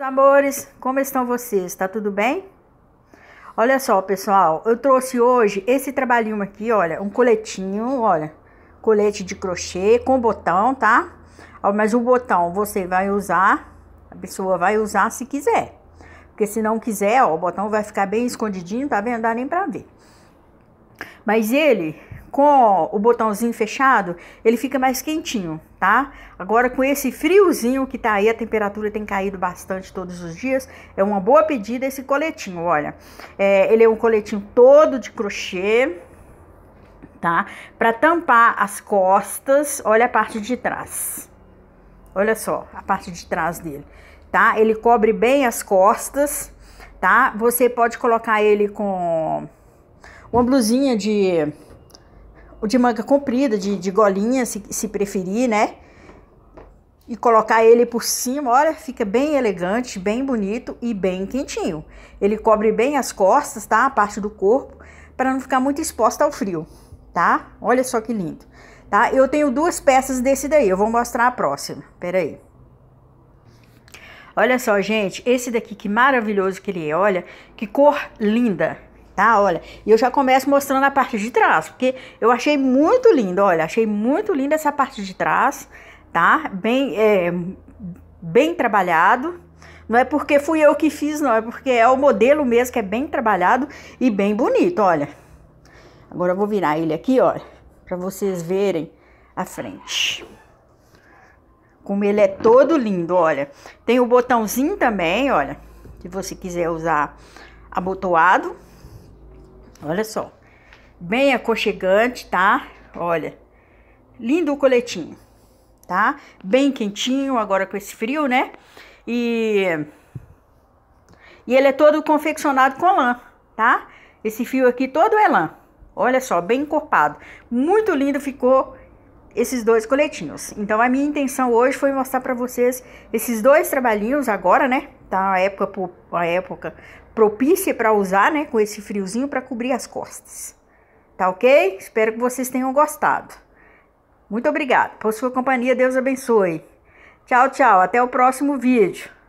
Meus amores, como estão vocês? Tá tudo bem? Olha só, pessoal, eu trouxe hoje esse trabalhinho aqui, olha, um coletinho, olha, colete de crochê com botão, tá? mas o botão você vai usar, a pessoa vai usar se quiser. Porque se não quiser, ó, o botão vai ficar bem escondidinho, tá vendo? dá nem pra ver. Mas ele, com o botãozinho fechado, ele fica mais quentinho, tá? Agora com esse friozinho que tá aí, a temperatura tem caído bastante todos os dias, é uma boa pedida esse coletinho, olha. É, ele é um coletinho todo de crochê, tá? Para tampar as costas, olha a parte de trás. Olha só a parte de trás dele, tá? Ele cobre bem as costas, tá? Você pode colocar ele com uma blusinha de de manga comprida, de, de golinha, se, se preferir, né? E colocar ele por cima, olha, fica bem elegante, bem bonito e bem quentinho. Ele cobre bem as costas, tá? A parte do corpo, para não ficar muito exposta ao frio, tá? Olha só que lindo, tá? Eu tenho duas peças desse daí, eu vou mostrar a próxima, peraí. Olha só, gente, esse daqui que maravilhoso que ele é, olha, que cor linda tá? Olha, e eu já começo mostrando a parte de trás, porque eu achei muito lindo, olha, achei muito linda essa parte de trás, tá? Bem, é, bem trabalhado. Não é porque fui eu que fiz, não, é porque é o modelo mesmo que é bem trabalhado e bem bonito, olha. Agora eu vou virar ele aqui, olha, para vocês verem a frente. Como ele é todo lindo, olha. Tem o botãozinho também, olha, se você quiser usar abotoado, Olha só. Bem aconchegante, tá? Olha. Lindo o coletinho, tá? Bem quentinho agora com esse frio, né? E e ele é todo confeccionado com lã, tá? Esse fio aqui todo é lã. Olha só, bem encorpado. Muito lindo ficou esses dois coletinhos. Então a minha intenção hoje foi mostrar para vocês esses dois trabalhinhos agora, né? tá a época, a época propícia para usar, né, com esse friozinho para cobrir as costas. Tá ok? Espero que vocês tenham gostado. Muito obrigada por sua companhia. Deus abençoe. Tchau, tchau. Até o próximo vídeo.